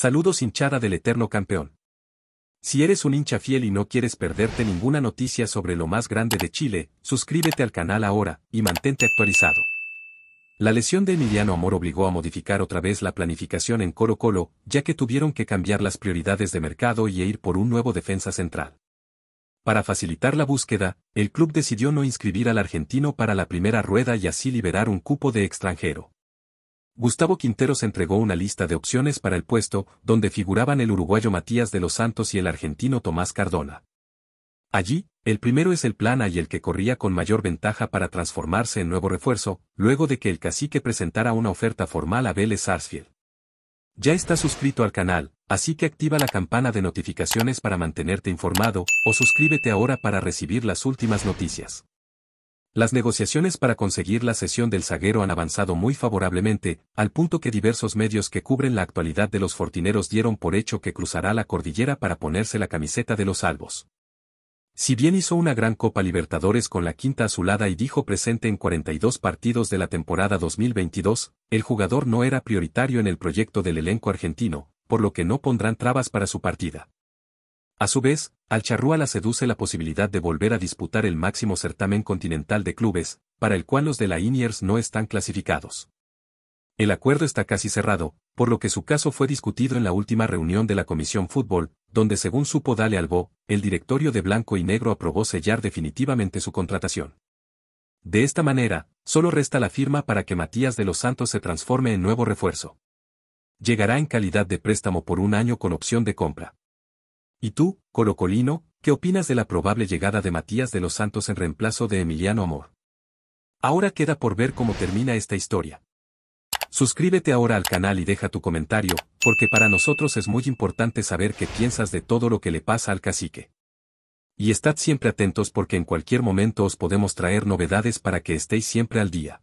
Saludos hinchada del eterno campeón. Si eres un hincha fiel y no quieres perderte ninguna noticia sobre lo más grande de Chile, suscríbete al canal ahora y mantente actualizado. La lesión de Emiliano Amor obligó a modificar otra vez la planificación en Coro Colo, ya que tuvieron que cambiar las prioridades de mercado y e ir por un nuevo defensa central. Para facilitar la búsqueda, el club decidió no inscribir al argentino para la primera rueda y así liberar un cupo de extranjero. Gustavo Quinteros entregó una lista de opciones para el puesto, donde figuraban el uruguayo Matías de los Santos y el argentino Tomás Cardona. Allí, el primero es el plana y el que corría con mayor ventaja para transformarse en nuevo refuerzo, luego de que el cacique presentara una oferta formal a Vélez Sarsfield. Ya estás suscrito al canal, así que activa la campana de notificaciones para mantenerte informado, o suscríbete ahora para recibir las últimas noticias. Las negociaciones para conseguir la cesión del zaguero han avanzado muy favorablemente, al punto que diversos medios que cubren la actualidad de los fortineros dieron por hecho que cruzará la cordillera para ponerse la camiseta de los salvos. Si bien hizo una gran Copa Libertadores con la quinta azulada y dijo presente en 42 partidos de la temporada 2022, el jugador no era prioritario en el proyecto del elenco argentino, por lo que no pondrán trabas para su partida. A su vez, al Charrúa la seduce la posibilidad de volver a disputar el máximo certamen continental de clubes, para el cual los de la Iniers no están clasificados. El acuerdo está casi cerrado, por lo que su caso fue discutido en la última reunión de la Comisión Fútbol, donde según supo Dale Albo, el directorio de Blanco y Negro aprobó sellar definitivamente su contratación. De esta manera, solo resta la firma para que Matías de los Santos se transforme en nuevo refuerzo. Llegará en calidad de préstamo por un año con opción de compra. ¿Y tú, Colocolino, qué opinas de la probable llegada de Matías de los Santos en reemplazo de Emiliano Amor? Ahora queda por ver cómo termina esta historia. Suscríbete ahora al canal y deja tu comentario, porque para nosotros es muy importante saber qué piensas de todo lo que le pasa al cacique. Y estad siempre atentos porque en cualquier momento os podemos traer novedades para que estéis siempre al día.